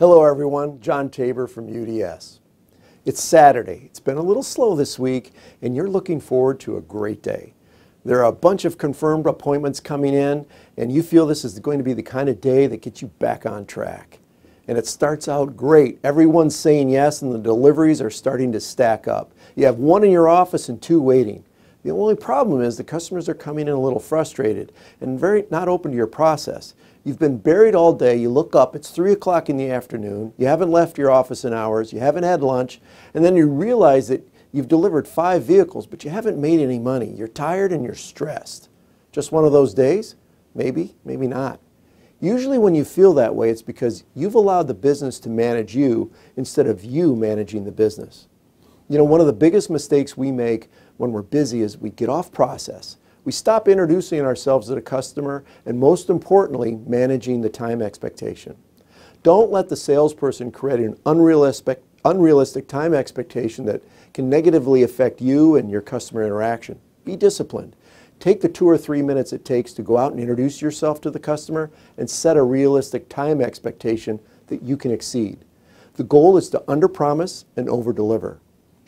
Hello, everyone. John Tabor from UDS. It's Saturday. It's been a little slow this week, and you're looking forward to a great day. There are a bunch of confirmed appointments coming in, and you feel this is going to be the kind of day that gets you back on track. And it starts out great. Everyone's saying yes, and the deliveries are starting to stack up. You have one in your office and two waiting. The only problem is the customers are coming in a little frustrated and very not open to your process. You've been buried all day, you look up, it's 3 o'clock in the afternoon, you haven't left your office in hours, you haven't had lunch, and then you realize that you've delivered five vehicles, but you haven't made any money. You're tired and you're stressed. Just one of those days? Maybe, maybe not. Usually when you feel that way, it's because you've allowed the business to manage you instead of you managing the business. You know, one of the biggest mistakes we make when we're busy is we get off process. We stop introducing ourselves to the customer and, most importantly, managing the time expectation. Don't let the salesperson create an unrealistic, unrealistic time expectation that can negatively affect you and your customer interaction. Be disciplined. Take the two or three minutes it takes to go out and introduce yourself to the customer and set a realistic time expectation that you can exceed. The goal is to underpromise and overdeliver.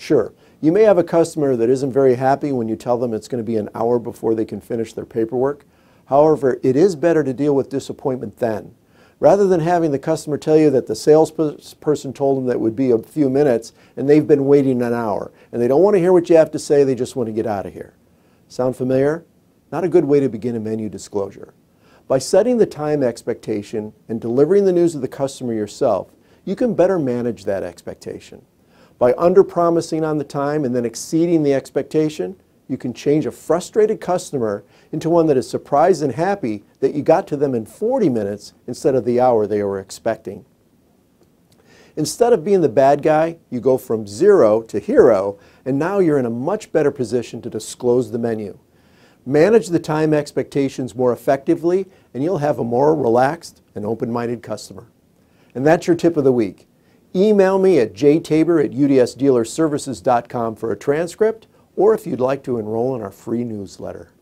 Sure. You may have a customer that isn't very happy when you tell them it's going to be an hour before they can finish their paperwork. However, it is better to deal with disappointment then. Rather than having the customer tell you that the salesperson told them that would be a few minutes and they've been waiting an hour and they don't want to hear what you have to say, they just want to get out of here. Sound familiar? Not a good way to begin a menu disclosure. By setting the time expectation and delivering the news to the customer yourself, you can better manage that expectation. By underpromising on the time and then exceeding the expectation, you can change a frustrated customer into one that is surprised and happy that you got to them in 40 minutes instead of the hour they were expecting. Instead of being the bad guy, you go from zero to hero, and now you're in a much better position to disclose the menu. Manage the time expectations more effectively, and you'll have a more relaxed and open-minded customer. And that's your tip of the week. Email me at jtaber at udsdealerservices.com for a transcript or if you'd like to enroll in our free newsletter.